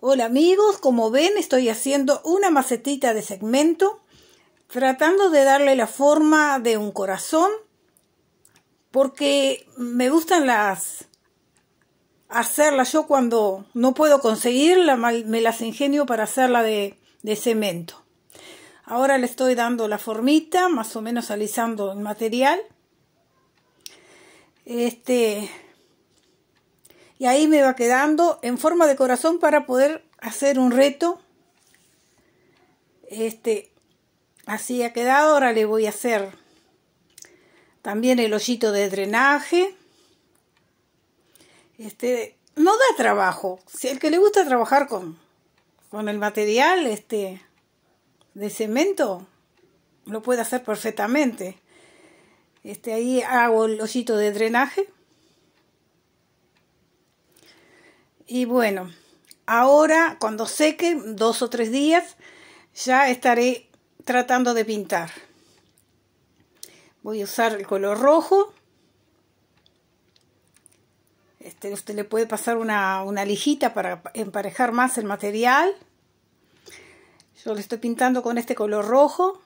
Hola amigos, como ven estoy haciendo una macetita de segmento tratando de darle la forma de un corazón porque me gustan las hacerlas yo cuando no puedo conseguirla me las ingenio para hacerla de, de cemento. Ahora le estoy dando la formita, más o menos alisando el material. Este y ahí me va quedando en forma de corazón para poder hacer un reto. Este, así ha quedado, ahora le voy a hacer también el hoyito de drenaje. Este, no da trabajo. Si el que le gusta trabajar con, con el material este, de cemento, lo puede hacer perfectamente. Este, ahí hago el hoyito de drenaje. Y bueno, ahora cuando seque, dos o tres días, ya estaré tratando de pintar. Voy a usar el color rojo. Este, usted le puede pasar una, una lijita para emparejar más el material. Yo le estoy pintando con este color rojo.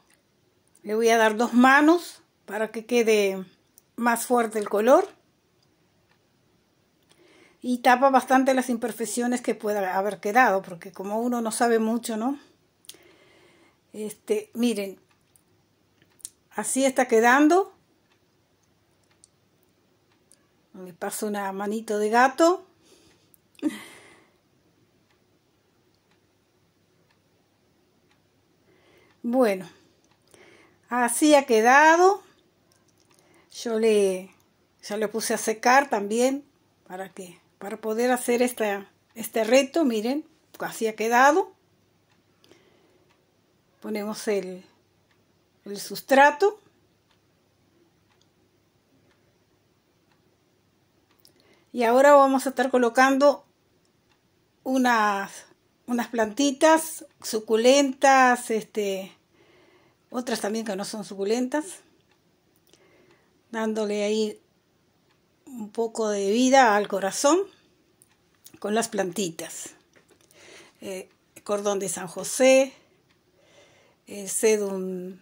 Le voy a dar dos manos para que quede más fuerte el color y tapa bastante las imperfecciones que pueda haber quedado, porque como uno no sabe mucho, ¿no? Este, miren, así está quedando. Me paso una manito de gato. Bueno, así ha quedado. Yo le, ya le puse a secar también para que para poder hacer esta, este reto. Miren, así ha quedado. Ponemos el, el sustrato. Y ahora vamos a estar colocando unas, unas plantitas suculentas, este, otras también que no son suculentas, dándole ahí un poco de vida al corazón con las plantitas. Eh, cordón de San José, el sedum,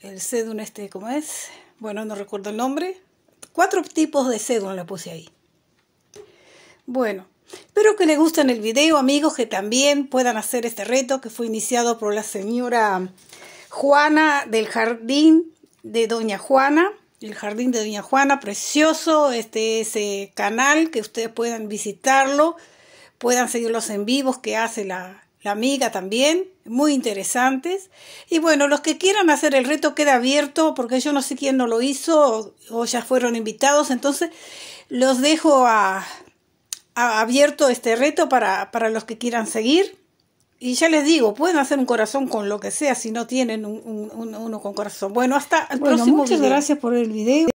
el sedum este, ¿cómo es? Bueno, no recuerdo el nombre. Cuatro tipos de sedum la puse ahí. Bueno, espero que les guste el video, amigos, que también puedan hacer este reto que fue iniciado por la señora Juana del Jardín de Doña Juana el jardín de Doña Juana, precioso, este ese canal que ustedes puedan visitarlo, puedan seguir los en vivos que hace la, amiga también, muy interesantes. Y bueno, los que quieran hacer el reto queda abierto, porque yo no sé quién no lo hizo o, ya fueron invitados, entonces los dejo abierto este reto para, para los que quieran seguir y ya les digo, pueden hacer un corazón con lo que sea si no tienen uno con corazón. Bueno, hasta el bueno, próximo muchas gracias por el video.